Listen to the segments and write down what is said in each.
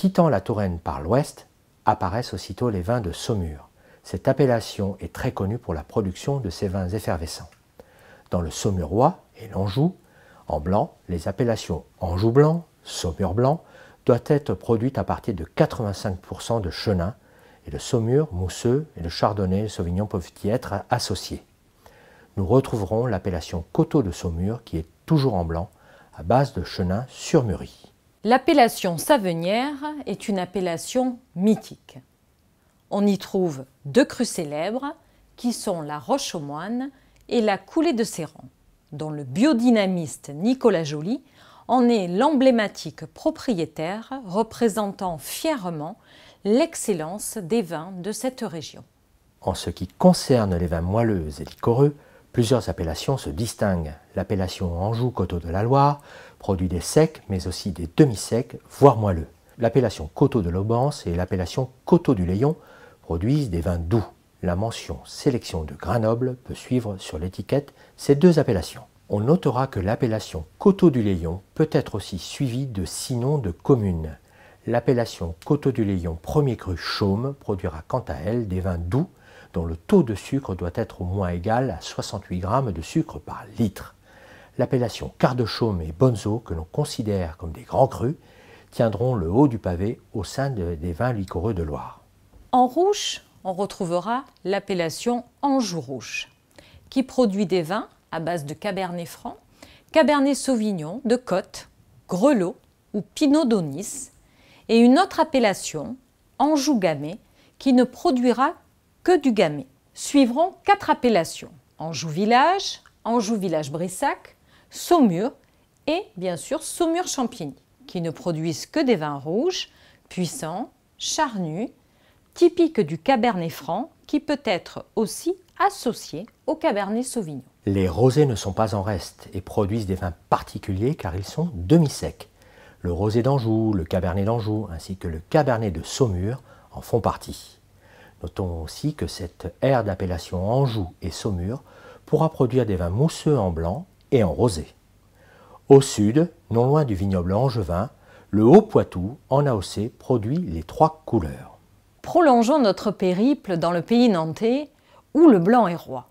quittant la Touraine par l'ouest, apparaissent aussitôt les vins de Saumur. Cette appellation est très connue pour la production de ces vins effervescents. Dans le Saumurois et l'Anjou, en blanc, les appellations Anjou blanc, Saumur blanc doivent être produites à partir de 85% de chenin et le Saumur mousseux et le Chardonnay le Sauvignon peuvent y être associés. Nous retrouverons l'appellation Coteau de Saumur qui est toujours en blanc à base de chenin surmûri. L'appellation Savenière est une appellation mythique. On y trouve deux crues célèbres qui sont la Roche aux Moines et la Coulée de Séran, dont le biodynamiste Nicolas Joly en est l'emblématique propriétaire représentant fièrement l'excellence des vins de cette région. En ce qui concerne les vins moelleux et liquoreux, Plusieurs appellations se distinguent. L'appellation Anjou-Coteau de la Loire produit des secs, mais aussi des demi-secs, voire moelleux. L'appellation Coteau de l'Aubance et l'appellation Coteau du léon produisent des vins doux. La mention sélection de Grenoble peut suivre sur l'étiquette ces deux appellations. On notera que l'appellation Coteau du Layon peut être aussi suivie de six noms de communes. L'appellation Coteau du léon Premier Cru Chaume produira quant à elle des vins doux dont le taux de sucre doit être au moins égal à 68 g de sucre par litre. L'appellation quart de chaume et bonzo, que l'on considère comme des grands crus, tiendront le haut du pavé au sein des vins liquoreux de Loire. En rouge, on retrouvera l'appellation Anjou rouge, qui produit des vins à base de Cabernet Franc, Cabernet Sauvignon, de Côte, Grelot ou Pinot d'Onis, et une autre appellation, Anjou Gamay, qui ne produira du Gamay. Suivront quatre appellations Anjou Village, Anjou Village Brissac, Saumur et bien sûr Saumur Champigny, qui ne produisent que des vins rouges, puissants, charnus, typiques du Cabernet Franc, qui peut être aussi associé au Cabernet Sauvignon. Les rosés ne sont pas en reste et produisent des vins particuliers car ils sont demi-secs. Le rosé d'Anjou, le Cabernet d'Anjou ainsi que le Cabernet de Saumur en font partie. Notons aussi que cette aire d'appellation Anjou et Saumur pourra produire des vins mousseux en blanc et en rosé. Au sud, non loin du vignoble angevin, le Haut-Poitou, en AOC, produit les trois couleurs. Prolongeons notre périple dans le pays nantais, où le blanc est roi.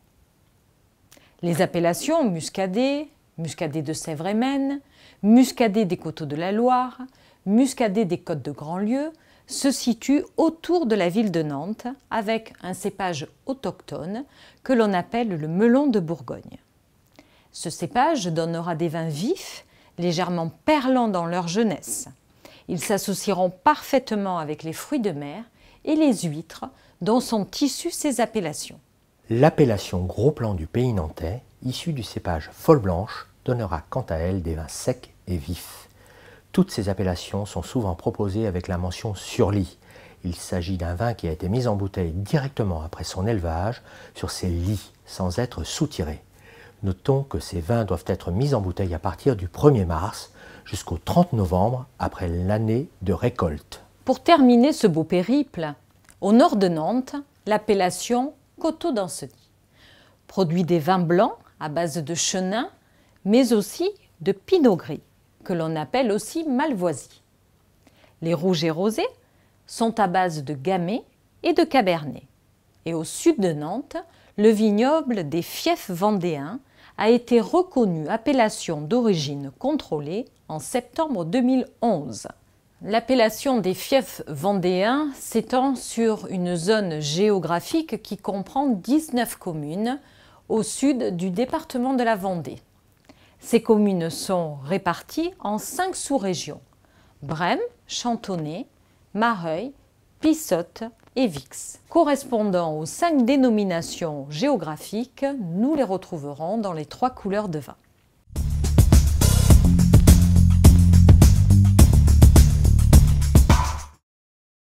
Les appellations muscadet, muscadet de Sèvres et Maine, muscadet des coteaux de la Loire, muscadet des côtes de Grandlieu se situe autour de la ville de Nantes avec un cépage autochtone que l'on appelle le melon de Bourgogne. Ce cépage donnera des vins vifs, légèrement perlants dans leur jeunesse. Ils s'associeront parfaitement avec les fruits de mer et les huîtres dont sont issues ces appellations. L'appellation gros plan du pays nantais, issue du cépage folle blanche, donnera quant à elle des vins secs et vifs. Toutes ces appellations sont souvent proposées avec la mention sur lit. Il s'agit d'un vin qui a été mis en bouteille directement après son élevage sur ses lits sans être soutiré. Notons que ces vins doivent être mis en bouteille à partir du 1er mars jusqu'au 30 novembre après l'année de récolte. Pour terminer ce beau périple, au nord de Nantes, l'appellation Coteau d'Anceny produit des vins blancs à base de chenin, mais aussi de pinot gris que l'on appelle aussi malvoisie. Les rouges et rosés sont à base de gamay et de cabernet. Et au sud de Nantes, le vignoble des fiefs vendéens a été reconnu appellation d'origine contrôlée en septembre 2011. L'appellation des fiefs vendéens s'étend sur une zone géographique qui comprend 19 communes au sud du département de la Vendée. Ces communes sont réparties en cinq sous-régions Brême, Chantonnay, Mareuil, Pissotte et Vix. Correspondant aux cinq dénominations géographiques, nous les retrouverons dans les trois couleurs de vin.